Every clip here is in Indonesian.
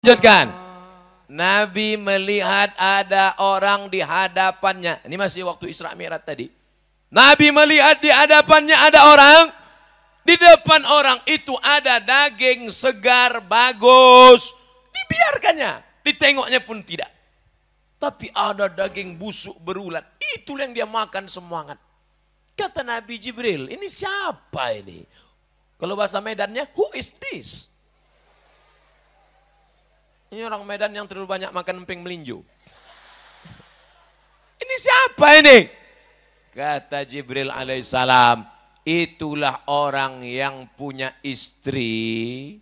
Lanjutkan. Nabi melihat ada orang di hadapannya. Ini masih waktu Isra Mi'raj tadi. Nabi melihat di hadapannya ada orang. Di depan orang itu ada daging segar bagus. Dibiarkannya. Ditengoknya pun tidak. Tapi ada daging busuk berulat. Itu yang dia makan semangat. Kata Nabi Jibril, ini siapa ini? Kalau bahasa Medannya, who is this? Ini orang Medan yang terlalu banyak makan emping melinju. ini siapa ini? Kata Jibril alaihissalam, itulah orang yang punya istri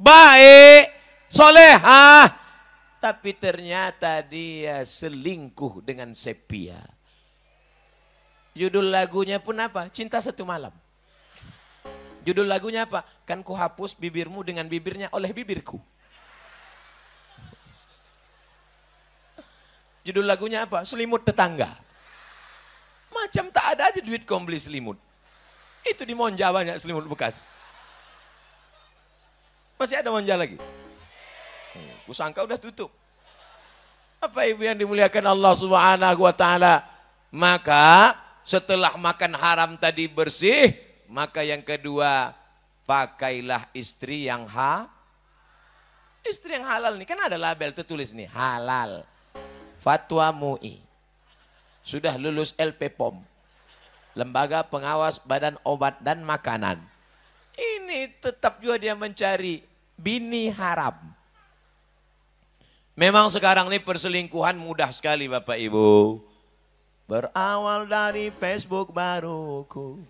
baik, solehah, tapi ternyata dia selingkuh dengan sepia. Judul lagunya pun apa? Cinta Satu Malam. Judul lagunya apa? kan ku hapus bibirmu dengan bibirnya oleh bibirku. Judul lagunya apa? Selimut tetangga. Macam tak ada aja duit kau beli selimut. Itu di Monja banyak selimut bekas. Masih ada Monja lagi? Hmm, kusangka udah tutup. Apa ibu yang dimuliakan Allah subhanahu wa ta'ala? Maka setelah makan haram tadi bersih, maka yang kedua pakailah istri yang ha istri yang halal nih kan ada label tertulis nih halal fatwa MUI sudah lulus LP POM lembaga pengawas badan obat dan makanan ini tetap juga dia mencari bini haram memang sekarang ini perselingkuhan mudah sekali Bapak Ibu berawal dari Facebook baruku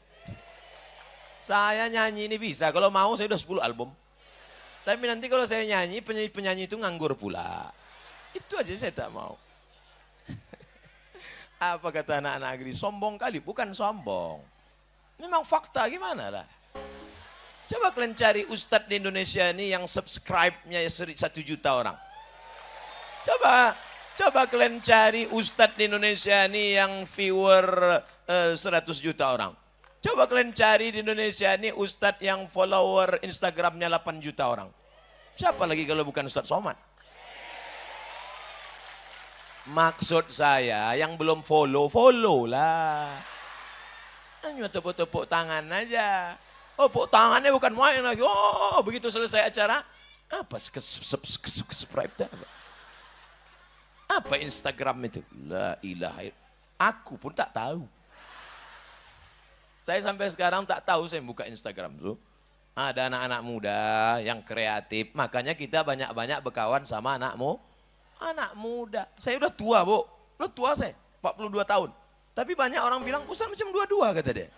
saya nyanyi ini bisa, kalau mau saya udah 10 album. Tapi nanti kalau saya nyanyi, penyanyi-penyanyi itu nganggur pula. Itu aja saya tak mau. Apa kata anak-anak negeri? Sombong kali, bukan sombong. Memang fakta gimana lah. Coba kalian cari ustadz di Indonesia ini yang subscribe-nya satu juta orang. Coba, coba kalian cari ustadz di Indonesia ini yang viewer uh, juta orang. Coba kalian cari di Indonesia ini ustadz yang follower Instagramnya 8 juta orang. Siapa lagi kalau bukan Ustadz Somad? Maksud saya yang belum follow, follow lah. Hanya tepuk-tepuk tangan aja. Oh, tepuk tangannya bukan main lagi. Oh, begitu selesai acara, apa subscribe apa? Apa Instagram itu? La ilaha Aku pun tak tahu. Saya sampai sekarang tak tahu saya buka Instagram tuh. Ada anak-anak muda yang kreatif, makanya kita banyak-banyak berkawan sama anakmu. Anak muda, saya udah tua bu, udah tua saya, 42 tahun. Tapi banyak orang bilang, Ustaz macam dua-dua kata dia.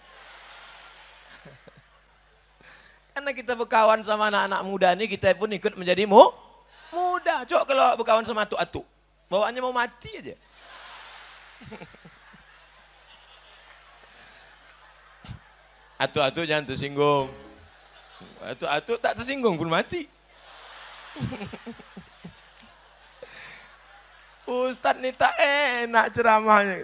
Karena kita berkawan sama anak-anak muda ini, kita pun ikut menjadi mu, muda. cok kalau berkawan sama atuk-atuk, bawaannya mau mati aja. Atu-atu jangan tersinggung. Atu-atu tak tersinggung pun mati. Ustadz ni tak enak ceramahnya.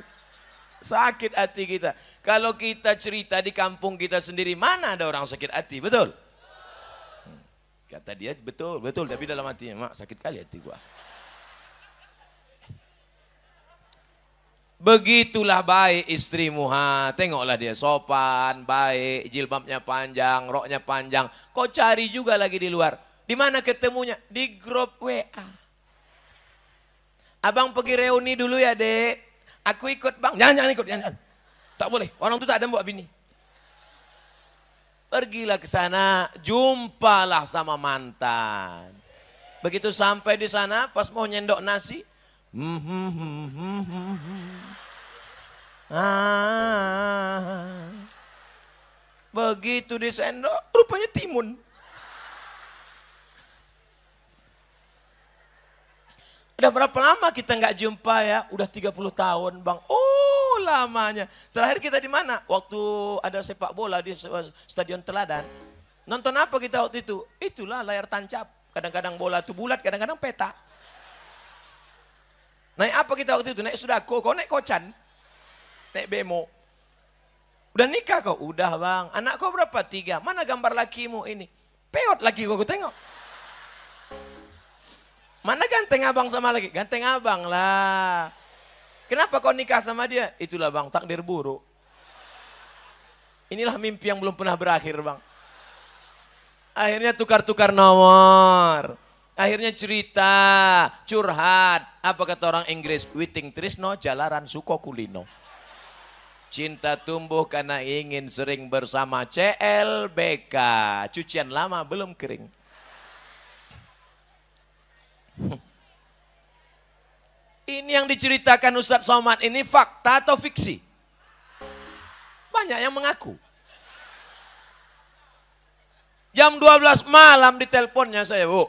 Sakit hati kita. Kalau kita cerita di kampung kita sendiri, mana ada orang sakit hati, betul? Kata dia, betul, betul. Tapi dalam hatinya, mak sakit kali hati gua. Begitulah baik istrimu. Ha, tengoklah dia sopan, baik, jilbabnya panjang, roknya panjang. kok cari juga lagi di luar. Di mana ketemunya? Di grup WA. Abang pergi reuni dulu ya, Dek. Aku ikut, Bang. Jangan jangan ikut, jangan. jangan. Tak boleh. Orang tu tak ada buat bini. Pergilah ke sana, jumpalah sama mantan. Begitu sampai di sana, pas mau nyendok nasi, hmm, hmm, hmm, Ah. Begitu disendok, rupanya timun. Udah berapa lama kita nggak jumpa ya? Udah 30 tahun bang. Oh lamanya. Terakhir kita di mana? Waktu ada sepak bola di Stadion Teladan. Nonton apa kita waktu itu? Itulah layar tancap. Kadang-kadang bola itu bulat, kadang-kadang peta. Naik apa kita waktu itu? Naik sudah kok naik kocan naik bemo. Udah nikah kok, Udah bang. Anak kau berapa? Tiga. Mana gambar lakimu ini? Peot lagi kau, tengok. Mana ganteng abang sama lagi? Ganteng abang lah. Kenapa kau nikah sama dia? Itulah bang, takdir buruk. Inilah mimpi yang belum pernah berakhir bang. Akhirnya tukar-tukar nomor. Akhirnya cerita, curhat. Apa kata orang Inggris? Witing Trisno, Jalaran Suko Kulino. Cinta tumbuh karena ingin sering bersama CLBK. Cucian lama belum kering. Ini yang diceritakan Ustadz Somad ini fakta atau fiksi? Banyak yang mengaku. Jam 12 malam diteleponnya saya, Bu.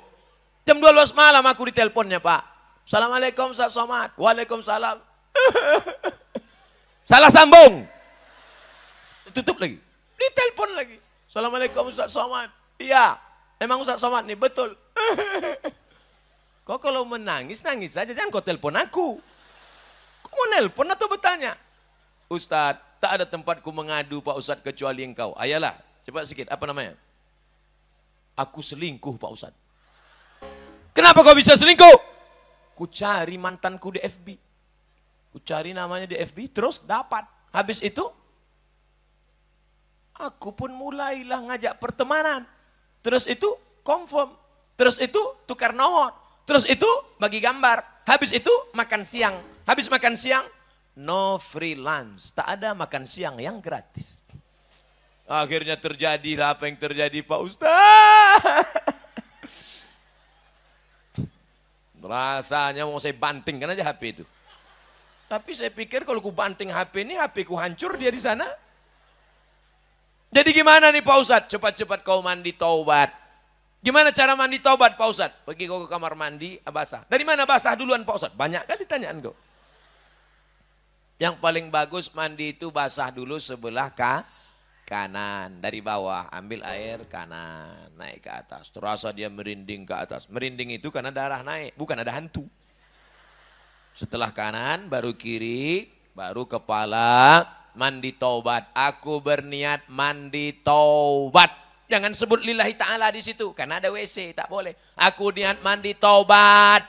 Jam 12 malam aku diteleponnya, Pak. Assalamualaikum Ustadz Somad. Waalaikumsalam. Salah sambung. Tutup lagi. Ditelepon lagi. Assalamualaikum Ustaz Somad. Iya. Emang Ustaz Somad nih betul. kok kalau menangis, nangis saja. Jangan kau telepon aku. Kau mau nelpon atau bertanya? Ustaz, tak ada tempatku mengadu Pak Ustaz kecuali engkau. Ayalah, ah, cepat sikit. Apa namanya? Aku selingkuh Pak Ustaz. Kenapa kau bisa selingkuh? Ku cari mantanku di FB cari namanya di FB, terus dapat. Habis itu, aku pun mulailah ngajak pertemanan. Terus itu confirm. Terus itu tukar nomor. Terus itu bagi gambar. Habis itu makan siang. Habis makan siang, no freelance. Tak ada makan siang yang gratis. Akhirnya terjadi, apa yang terjadi Pak Ustaz. Rasanya mau saya banting bantingkan aja HP itu. Tapi saya pikir kalau ku banting HP ini, HP ku hancur dia di sana. Jadi gimana nih Pak Ustadz? Cepat-cepat kau mandi taubat. Gimana cara mandi taubat Pak Ustadz? Pergi kau ke kamar mandi, basah. Dari mana basah duluan Pak Ustadz? Banyak kali tanyaan kau. Yang paling bagus mandi itu basah dulu sebelah ka kanan. Dari bawah ambil air kanan, naik ke atas. Terasa dia merinding ke atas. Merinding itu karena darah naik, bukan ada hantu. Setelah kanan baru kiri, baru kepala, mandi taubat. Aku berniat mandi taubat. Jangan sebut lillahi ta'ala di situ. Karena ada WC, tak boleh. Aku niat mandi taubat.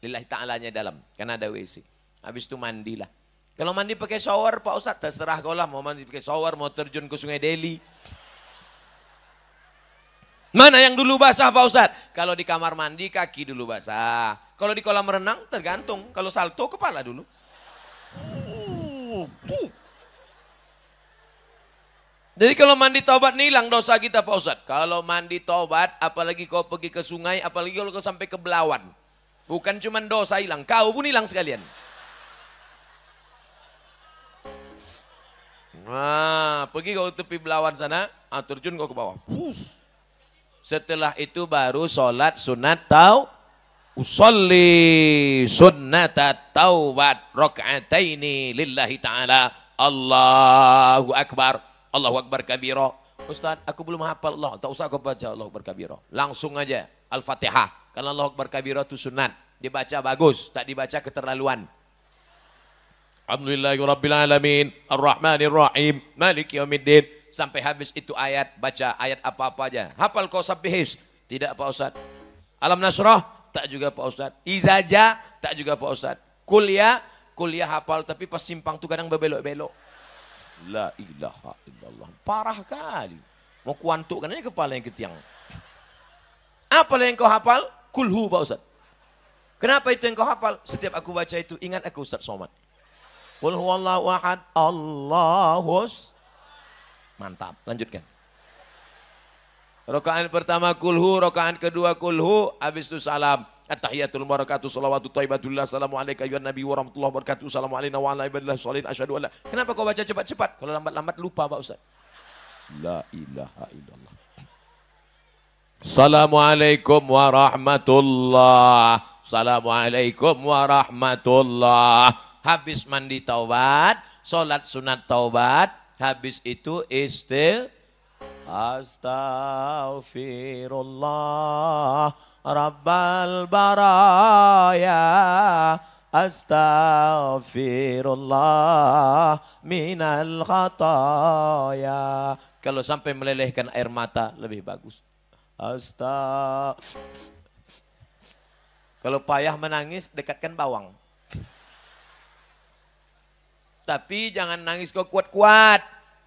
Lillahi ta'alanya dalam. Karena ada WC. Habis itu mandilah. Kalau mandi pakai shower Pak Ustadz, terserah kau lah. Mau mandi pakai shower, mau terjun ke sungai deli Mana yang dulu basah Pak Ustadz? Kalau di kamar mandi kaki dulu basah. Kalau di kolam renang tergantung. Kalau salto kepala dulu. Uh, Jadi kalau mandi taubat nih hilang dosa kita Pak Ustaz. Kalau mandi taubat apalagi kau pergi ke sungai apalagi kalau kau sampai ke Belawan. Bukan cuma dosa hilang, kau pun hilang sekalian. Nah, pergi kau tepi Belawan sana, ah, terjun kau ke bawah. Setelah itu baru sholat sunat tau usalli sunnatat taubat raka'ataini lillahi ta'ala Allahu Akbar Allahu Akbar kabira Ustaz aku belum hafal Allah tak usah kau baca Allahu Akbar kabira langsung aja Al-Fatihah karena Allahu Akbar kabira itu sunat dibaca bagus tak dibaca keterlaluan Alhamdulillahi Rabbil Alamin ar Rahim Malik Yawmiddin sampai habis itu ayat baca ayat apa-apa aja hafal kau sabihis tidak apa Ustaz Alam Nasrah tak juga Pak Ustadz. Izaja, tak juga Pak Ustadz. Kuliah, kuliah hafal tapi pas simpang tuh kadang berbelok-belok. La ilaha illallah. Parah kali. Mau kuantuk kan ini kepala yang ke Apa yang kau hafal? Kulhu Pak Ustadz. Kenapa itu yang kau hafal? Setiap aku baca itu ingat aku Ustadz Somad. Qul huwallahu ahad Allahus. Mantap, lanjutkan. Rokaan pertama kulhu, rokaan kedua kulhu, habis itu salam. At-tahiyatul barakatuh, salawatu taibatullah, assalamualaikum ya nabi warahmatullahi wabarakatuh, assalamualaikum wa ala ibadillah sholin, asyadu ala. Kenapa kau baca cepat-cepat? Kalau lambat-lambat lupa Pak Ustaz. La ilaha illallah. Assalamualaikum warahmatullah. Assalamualaikum warahmatullah. Habis mandi taubat, sholat sunat taubat, habis itu istighfar أستغفر الله رب البرايا أستغفر الله من الخطايا Kalau sampai melelehkan air mata lebih bagus. Astag. Kalau payah menangis dekatkan bawang. Tapi jangan nangis kau kuat-kuat.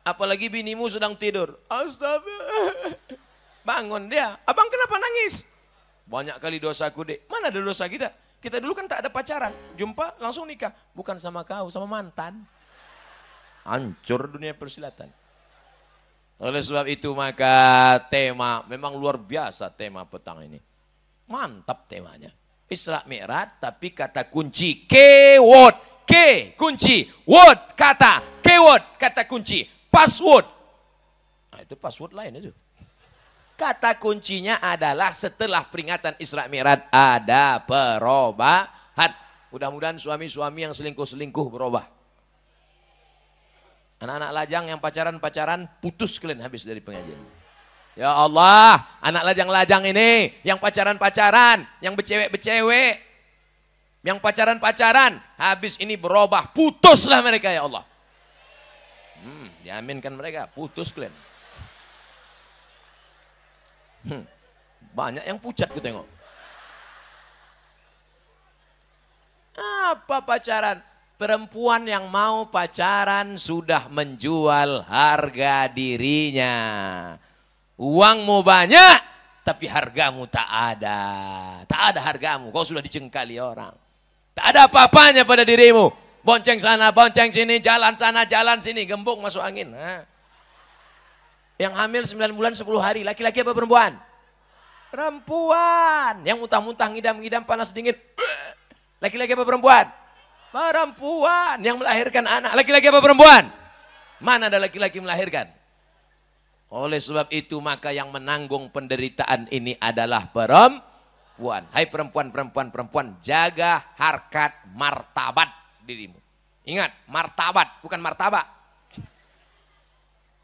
Apalagi binimu sedang tidur. Astaga. Bangun dia. Abang kenapa nangis? Banyak kali dosaku dek. Mana ada dosa kita? Kita dulu kan tak ada pacaran. Jumpa langsung nikah. Bukan sama kau, sama mantan. Hancur dunia persilatan. Oleh sebab itu maka tema memang luar biasa tema petang ini. Mantap temanya. Isra Mi'raj tapi kata kunci keyword. K kunci, word kata, keyword kata kunci password. Nah, itu password lain itu. Kata kuncinya adalah setelah peringatan Isra Mi'raj ada perubahan. Mudah-mudahan suami-suami yang selingkuh-selingkuh berubah. Anak-anak lajang yang pacaran-pacaran putus kalian habis dari pengajian. Ya Allah, anak lajang-lajang ini yang pacaran-pacaran, yang becewek-becewek, yang pacaran-pacaran, habis ini berubah, putuslah mereka ya Allah. Hmm, diaminkan mereka, putus kalian. Hmm, banyak yang pucat kita tengok. Apa pacaran? Perempuan yang mau pacaran sudah menjual harga dirinya. Uangmu banyak, tapi hargamu tak ada. Tak ada hargamu, kau sudah dicengkali orang. Tak ada apa-apanya pada dirimu bonceng sana, bonceng sini, jalan sana, jalan sini, gembok masuk angin. Nah. Yang hamil 9 bulan 10 hari, laki-laki apa perempuan? Perempuan. Yang muntah-muntah, ngidam-ngidam, panas dingin. Laki-laki apa perempuan? Perempuan. Yang melahirkan anak, laki-laki apa perempuan? Mana ada laki-laki melahirkan? Oleh sebab itu maka yang menanggung penderitaan ini adalah perempuan. Hai perempuan, perempuan, perempuan, jaga harkat martabat dirimu. Ingat, martabat bukan martabak.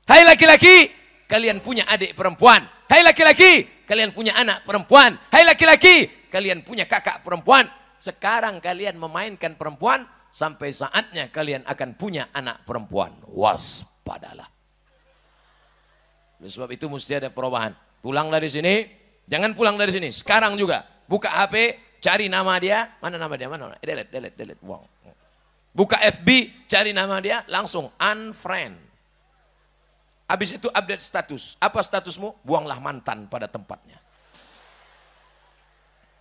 Hai laki-laki, kalian punya adik perempuan. Hai laki-laki, kalian punya anak perempuan. Hai laki-laki, kalian punya kakak perempuan. Sekarang kalian memainkan perempuan, sampai saatnya kalian akan punya anak perempuan. Waspadalah. Oleh sebab itu mesti ada perubahan. Pulang dari sini, jangan pulang dari sini. Sekarang juga buka HP, cari nama dia, mana nama dia, mana? Eh, delete, delete, delete. Wow. Buka FB, cari nama dia, langsung unfriend. Habis itu update status. Apa statusmu? Buanglah mantan pada tempatnya.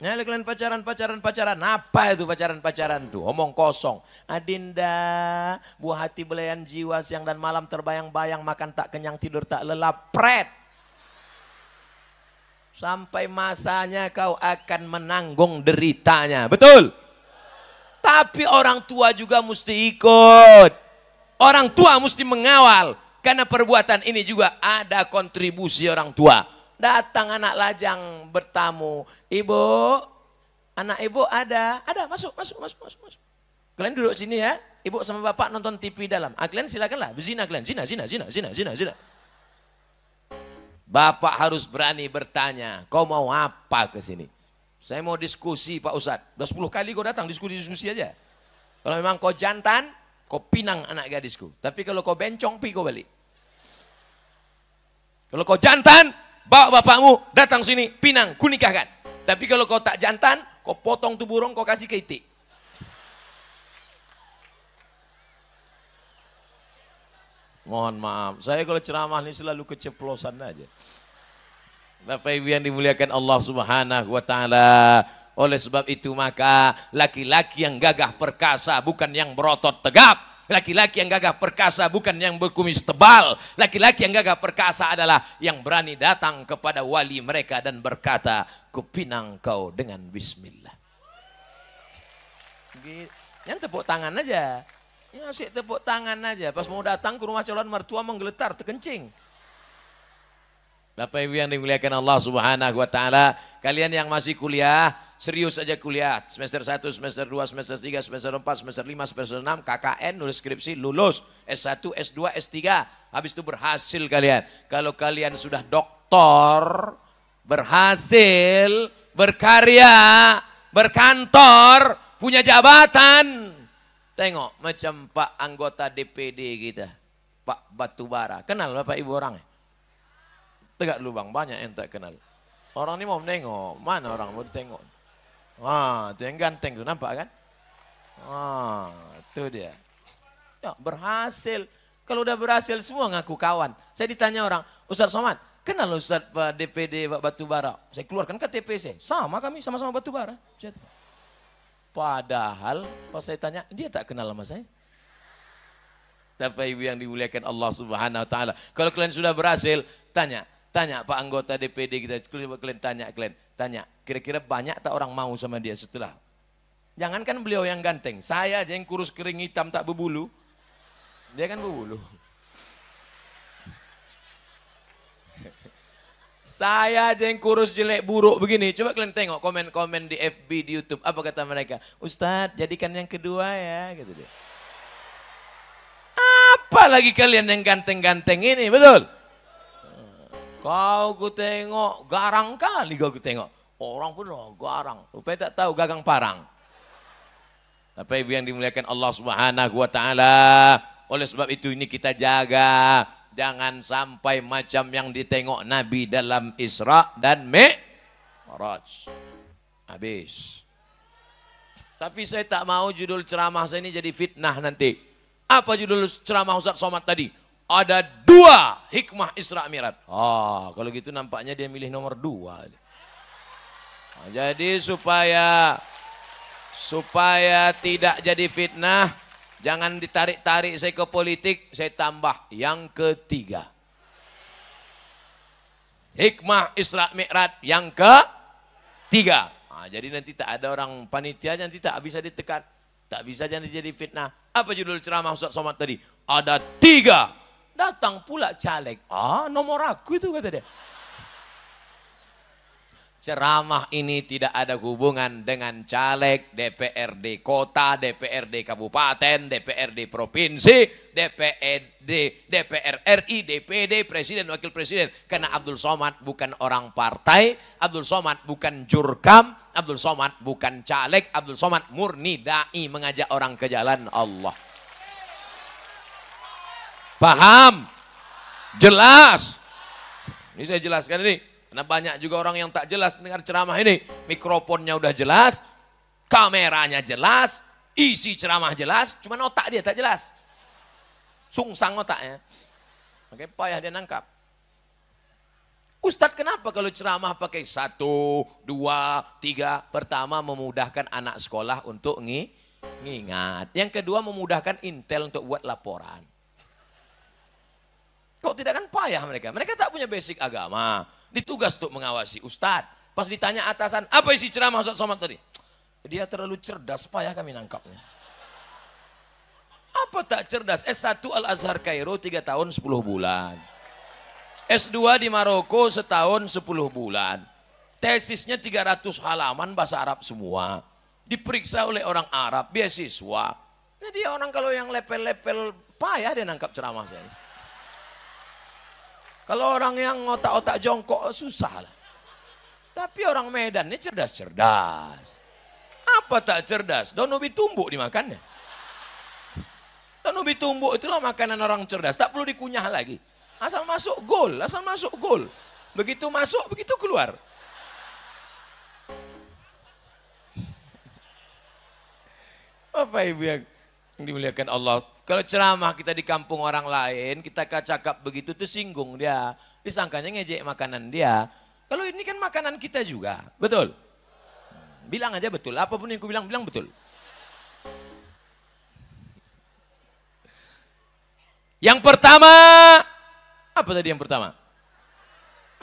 Nah, kalian pacaran, pacaran, pacaran. Apa itu pacaran, pacaran tuh? Omong kosong. Adinda, buah hati belayan jiwa siang dan malam terbayang-bayang makan tak kenyang tidur tak lelap. Pret. Sampai masanya kau akan menanggung deritanya. Betul? Tapi orang tua juga mesti ikut. Orang tua mesti mengawal. Karena perbuatan ini juga ada kontribusi orang tua. Datang anak lajang bertamu. Ibu, anak ibu ada. Ada, masuk, masuk, masuk, masuk. masuk. Kalian duduk sini ya. Ibu sama bapak nonton TV dalam. Ah, kalian silakanlah, zina, kalian. Zina, zina, zina, zina, zina, zina. Bapak harus berani bertanya, kau mau apa ke sini? Saya mau diskusi Pak Ustadz. Sudah 10 kali kau datang diskusi-diskusi aja. Kalau memang kau jantan, kau pinang anak gadisku. Tapi kalau kau bencong, pi kau balik. Kalau kau jantan, bawa bapakmu datang sini, pinang, ku nikahkan. Tapi kalau kau tak jantan, kau potong tubuh burung, kau kasih ke itik. Mohon maaf, saya kalau ceramah ini selalu keceplosan aja. Bapak Ibu yang dimuliakan Allah Subhanahu wa taala. Oleh sebab itu maka laki-laki yang gagah perkasa bukan yang berotot tegap. Laki-laki yang gagah perkasa bukan yang berkumis tebal. Laki-laki yang gagah perkasa adalah yang berani datang kepada wali mereka dan berkata, kupinang kau dengan bismillah. Yang tepuk tangan aja. Yang tepuk tangan aja. Pas mau datang ke rumah calon mertua menggeletar, terkencing. Bapak Ibu yang dimuliakan Allah Subhanahu wa taala, kalian yang masih kuliah, serius aja kuliah. Semester 1, semester 2, semester 3, semester 4, semester 5, semester 6, KKN, nulis skripsi, lulus. S1, S2, S3, habis itu berhasil kalian. Kalau kalian sudah doktor, berhasil, berkarya, berkantor, punya jabatan. Tengok macam Pak anggota DPD kita, Pak Batubara. Kenal Bapak Ibu orangnya? Tegak lubang banyak yang tak kenal. Orang ni mau menengok. Mana orang mau tengok? Ah, tu yang ganteng tuh nampak kan? Ah, itu dia. Ya, berhasil. Kalau udah berhasil semua ngaku kawan. Saya ditanya orang, Ustaz Somad, kenal Ustaz Pak eh, DPD Pak Batubara? Saya keluarkan KTP saya. Sama kami, sama-sama Batubara. Padahal pas saya tanya, dia tak kenal sama saya. Bapak Ibu yang dimuliakan Allah Subhanahu wa taala. Kalau kalian sudah berhasil, tanya, Tanya Pak anggota DPD kita, kalian tanya kalian, tanya kira-kira banyak tak orang mau sama dia setelah? Jangankan beliau yang ganteng, saya aja yang kurus kering hitam tak berbulu. Dia kan berbulu. Saya aja yang kurus jelek buruk begini. Coba kalian tengok komen-komen di FB, di Youtube. Apa kata mereka? Ustadz, jadikan yang kedua ya. Gitu deh. Apa lagi kalian yang ganteng-ganteng ini, betul? Kau ku tengok, garang kali kau ku tengok. Orang pun oh, garang. Rupanya tak tahu gagang parang. Tapi Ibu yang dimuliakan Allah Subhanahu wa taala. Oleh sebab itu ini kita jaga jangan sampai macam yang ditengok Nabi dalam Isra dan Mi'raj. Habis. Tapi saya tak mau judul ceramah saya ini jadi fitnah nanti. Apa judul ceramah Ustaz Somad tadi? ada dua hikmah Isra Mi'raj. Oh, kalau gitu nampaknya dia milih nomor dua. Nah, jadi supaya supaya tidak jadi fitnah, jangan ditarik-tarik saya ke politik, saya tambah yang ketiga. Hikmah Isra Mi'raj yang ke tiga. Nah, jadi nanti tak ada orang panitia nanti tak bisa ditekan, tak bisa jadi jadi fitnah. Apa judul ceramah Ustaz Somad tadi? Ada tiga Datang pula caleg. Ah, nomor aku itu kata dia. Ceramah ini tidak ada hubungan dengan caleg DPRD kota, DPRD kabupaten, DPRD provinsi, DPRD, e DPR RI, DPD, e presiden, wakil presiden. Karena Abdul Somad bukan orang partai, Abdul Somad bukan jurkam, Abdul Somad bukan caleg, Abdul Somad murni dai mengajak orang ke jalan Allah. Paham? Jelas? Ini saya jelaskan ini. Karena banyak juga orang yang tak jelas dengar ceramah ini. Mikrofonnya udah jelas, kameranya jelas, isi ceramah jelas, cuman otak dia tak jelas. Sungsang otaknya. Oke, payah dia nangkap. Ustadz kenapa kalau ceramah pakai satu, dua, tiga. Pertama memudahkan anak sekolah untuk ngi, ngingat. Yang kedua memudahkan intel untuk buat laporan. Kok tidak kan payah mereka. Mereka tak punya basic agama. Ditugas untuk mengawasi ustadz. Pas ditanya atasan, apa isi ceramah Ustaz Somad tadi? Dia terlalu cerdas, payah kami nangkapnya. Apa tak cerdas? S1 Al-Azhar Kairo 3 tahun 10 bulan. S2 di Maroko setahun 10 bulan. Tesisnya 300 halaman bahasa Arab semua. Diperiksa oleh orang Arab, beasiswa. Nah dia orang kalau yang level-level payah dia nangkap ceramah saya. Kalau orang yang otak-otak jongkok susah lah. Tapi orang Medan ini cerdas-cerdas. Apa tak cerdas? Daun ubi tumbuk dimakannya. Daun ubi tumbuk itulah makanan orang cerdas. Tak perlu dikunyah lagi. Asal masuk gol, asal masuk gol. Begitu masuk, begitu keluar. Apa Ibu yang yang dimuliakan Allah. Kalau ceramah kita di kampung orang lain, kita cakap begitu tersinggung dia. Disangkanya ngejek makanan dia. Kalau ini kan makanan kita juga, betul? Bilang aja betul, apapun yang ku bilang, bilang betul. Yang pertama, apa tadi yang pertama?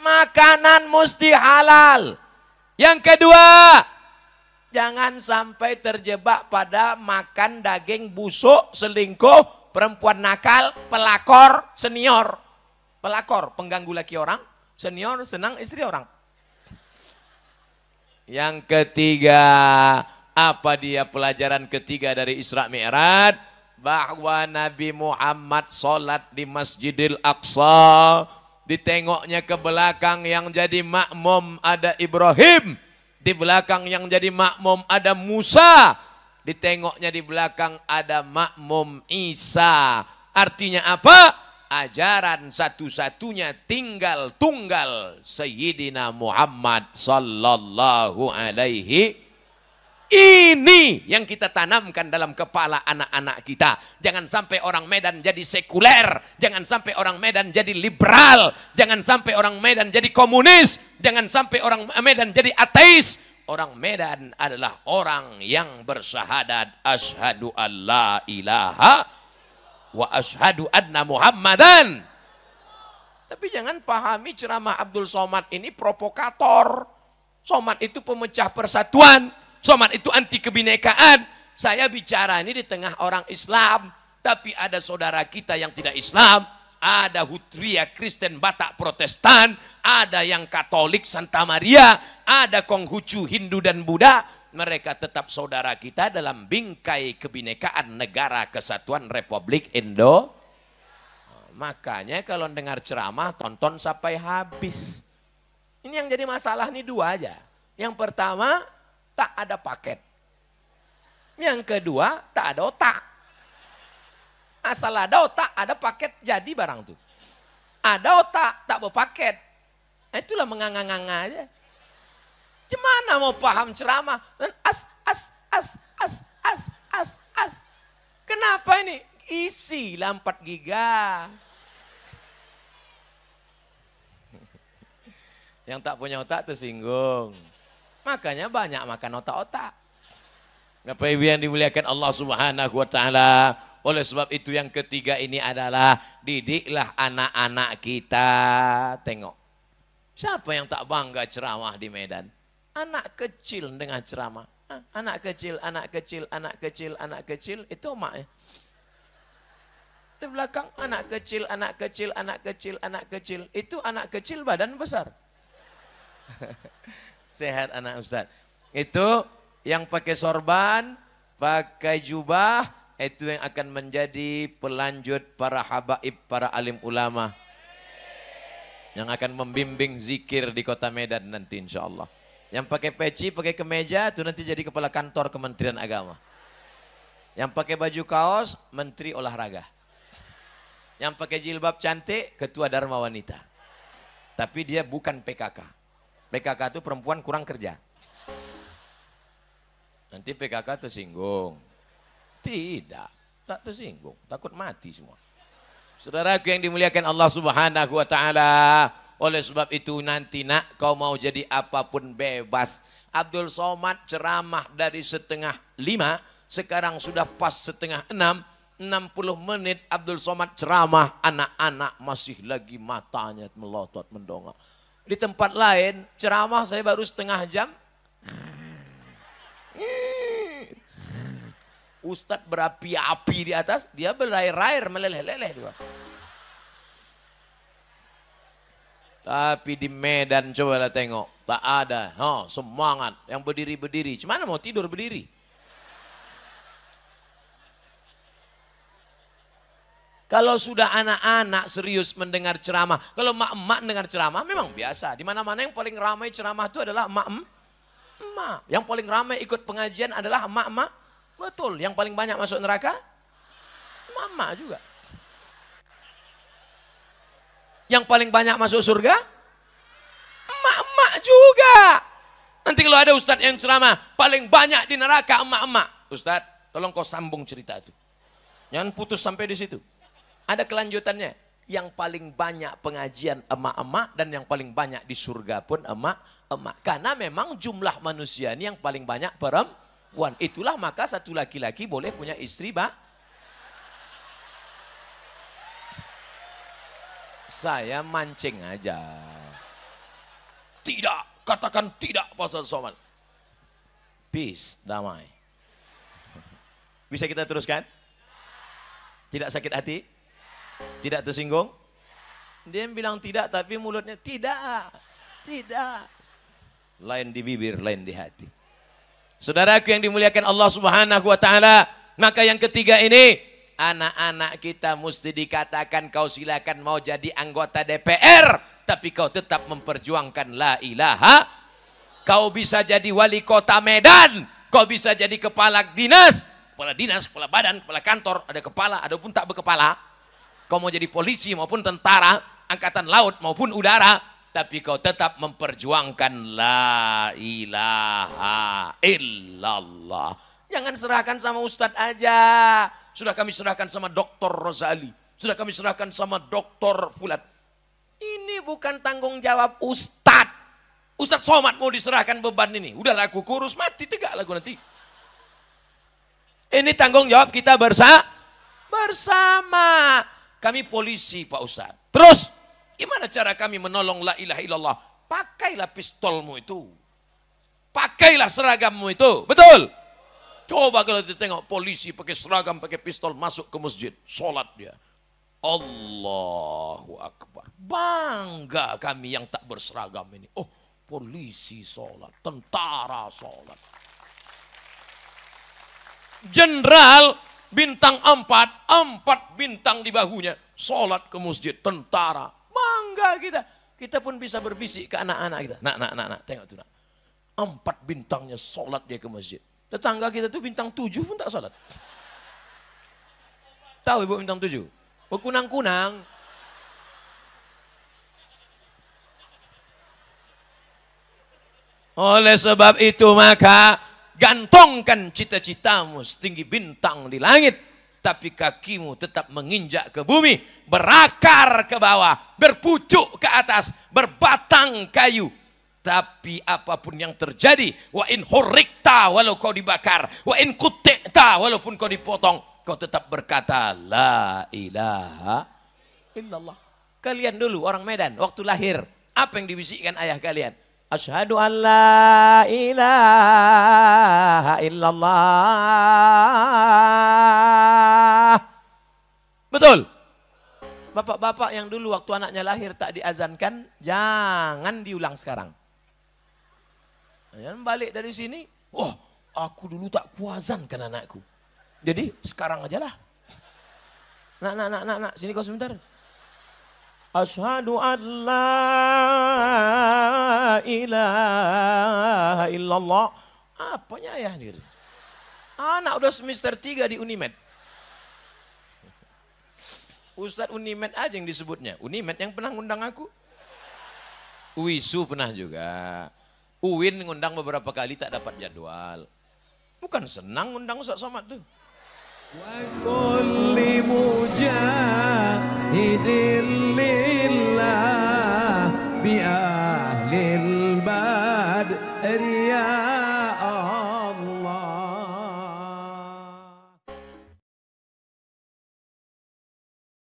Makanan mesti halal. Yang kedua, Jangan sampai terjebak pada makan daging busuk, selingkuh, perempuan nakal, pelakor, senior. Pelakor, pengganggu laki orang, senior, senang istri orang. Yang ketiga, apa dia pelajaran ketiga dari Isra Mi'raj? Bahwa Nabi Muhammad sholat di Masjidil Aqsa. Ditengoknya ke belakang yang jadi makmum ada Ibrahim di belakang yang jadi makmum ada Musa, ditengoknya di belakang ada makmum Isa. Artinya apa? Ajaran satu-satunya tinggal tunggal Sayyidina Muhammad sallallahu alaihi ini yang kita tanamkan dalam kepala anak-anak kita. Jangan sampai orang Medan jadi sekuler, jangan sampai orang Medan jadi liberal, jangan sampai orang Medan jadi komunis, jangan sampai orang Medan jadi ateis. Orang Medan adalah orang yang bersyahadat ashadu Allah ilaha wa asyhadu anna Muhammadan. Tapi jangan pahami ceramah Abdul Somad ini provokator. Somad itu pemecah persatuan. Somat itu anti kebinekaan. Saya bicara ini di tengah orang Islam. Tapi ada saudara kita yang tidak Islam. Ada Hutria Kristen Batak Protestan. Ada yang Katolik Santa Maria. Ada Konghucu Hindu dan Buddha. Mereka tetap saudara kita dalam bingkai kebinekaan negara kesatuan Republik Indo. Oh, makanya kalau dengar ceramah tonton sampai habis. Ini yang jadi masalah ini dua aja. Yang pertama tak ada paket. Yang kedua, tak ada otak. Asal ada otak, ada paket jadi barang tuh. Ada otak, tak berpaket. Nah, itulah menganga-nganga aja. Gimana mau paham ceramah? As, as, as, as, as, as, as. Kenapa ini? Isi lah 4 giga. Yang tak punya otak tersinggung. Makanya banyak makan otak-otak. Bapak Ibu yang dimuliakan Allah Subhanahu wa taala. Oleh sebab itu yang ketiga ini adalah didiklah anak-anak kita. Tengok. Siapa yang tak bangga ceramah di Medan? Anak kecil dengan ceramah. Anak kecil, anak kecil, anak kecil, anak kecil itu emaknya. Di belakang anak kecil, anak kecil, anak kecil, anak kecil. Itu anak kecil badan besar. Sehat anak Ustaz. Itu yang pakai sorban, pakai jubah, itu yang akan menjadi pelanjut para habaib, para alim ulama. Yang akan membimbing zikir di kota Medan nanti insya Allah. Yang pakai peci, pakai kemeja, itu nanti jadi kepala kantor Kementerian Agama. Yang pakai baju kaos, Menteri Olahraga. Yang pakai jilbab cantik, Ketua Dharma Wanita. Tapi dia bukan PKK. PKK itu perempuan kurang kerja. Nanti PKK tersinggung. Tidak, tak tersinggung. Takut mati semua. Saudaraku yang dimuliakan Allah Subhanahu wa taala, oleh sebab itu nanti nak kau mau jadi apapun bebas. Abdul Somad ceramah dari setengah lima, sekarang sudah pas setengah enam, 60 menit Abdul Somad ceramah, anak-anak masih lagi matanya melotot mendongak di tempat lain ceramah saya baru setengah jam. Ustadz berapi-api di atas, dia berair-air meleleh-leleh. Tapi di Medan coba lah tengok, tak ada. Oh, semangat, yang berdiri-berdiri. Cuman mau tidur berdiri? Kalau sudah anak-anak serius mendengar ceramah, kalau emak-emak mendengar ceramah memang biasa. Di mana-mana yang paling ramai ceramah itu adalah emak-emak. Yang paling ramai ikut pengajian adalah emak-emak. Betul, yang paling banyak masuk neraka emak-emak juga. Yang paling banyak masuk surga emak-emak juga. Nanti kalau ada ustadz yang ceramah, paling banyak di neraka emak-emak. Ustadz, tolong kau sambung cerita itu. Jangan putus sampai di situ. Ada kelanjutannya. Yang paling banyak pengajian emak-emak dan yang paling banyak di surga pun emak-emak. Karena memang jumlah manusia ini yang paling banyak perempuan. Itulah maka satu laki-laki boleh punya istri pak. Saya mancing aja. Tidak, katakan tidak pak Ustaz Somad. Peace, damai. Bisa kita teruskan? Tidak sakit hati? Tidak tersinggung? Dia bilang tidak tapi mulutnya tidak. Tidak. Lain di bibir, lain di hati. Saudaraku yang dimuliakan Allah Subhanahu wa taala, maka yang ketiga ini anak-anak kita mesti dikatakan kau silakan mau jadi anggota DPR tapi kau tetap memperjuangkan la ilaha kau bisa jadi wali kota Medan kau bisa jadi kepala dinas kepala dinas kepala badan kepala kantor ada kepala ada pun tak berkepala kau mau jadi polisi maupun tentara, angkatan laut maupun udara, tapi kau tetap memperjuangkan la ilaha illallah. Jangan serahkan sama ustadz aja. Sudah kami serahkan sama dokter Rosali. Sudah kami serahkan sama dokter Fulat. Ini bukan tanggung jawab ustadz. Ustadz Somad mau diserahkan beban ini. Udah laku kurus mati tegak lagu nanti. Ini tanggung jawab kita bersa bersama kami polisi Pak Ustadz. Terus, gimana cara kami menolong la ilaha illallah? Pakailah pistolmu itu. Pakailah seragammu itu. Betul? Coba kalau ditengok polisi pakai seragam, pakai pistol, masuk ke masjid. Sholat dia. Allahu Akbar. Bangga kami yang tak berseragam ini. Oh, polisi sholat, tentara sholat. Jenderal bintang empat, empat bintang di bahunya. Sholat ke masjid, tentara. mangga kita. Kita pun bisa berbisik ke anak-anak kita. Nak, nak, nak, nak, tengok tuh nak. Empat bintangnya sholat dia ke masjid. Tetangga kita tuh bintang tujuh pun tak sholat. Tahu ibu bintang tujuh? berkunang kunang Oleh sebab itu maka Gantongkan cita-citamu setinggi bintang di langit. Tapi kakimu tetap menginjak ke bumi. Berakar ke bawah. Berpucuk ke atas. Berbatang kayu. Tapi apapun yang terjadi. Wa in hurikta walau kau dibakar. Wa in kutikta walaupun kau dipotong. Kau tetap berkata. La ilaha illallah. Kalian dulu orang Medan. Waktu lahir. Apa yang dibisikkan ayah kalian? أشهد أن لا إله Betul Bapak-bapak yang dulu waktu anaknya lahir tak diazankan Jangan diulang sekarang Jangan balik dari sini Wah aku dulu tak kuazankan anakku Jadi sekarang ajalah Nak, nak, nak, nak, nak, sini kau sebentar Ashadu an la ilaha illallah. Apanya ya gitu. Anak udah semester tiga di Unimed. Ustadz Unimed aja yang disebutnya. Unimed yang pernah ngundang aku. Wisu pernah juga. Uwin ngundang beberapa kali tak dapat jadwal. Bukan senang ngundang ustadz Somad tuh. Wa kulli mujahidin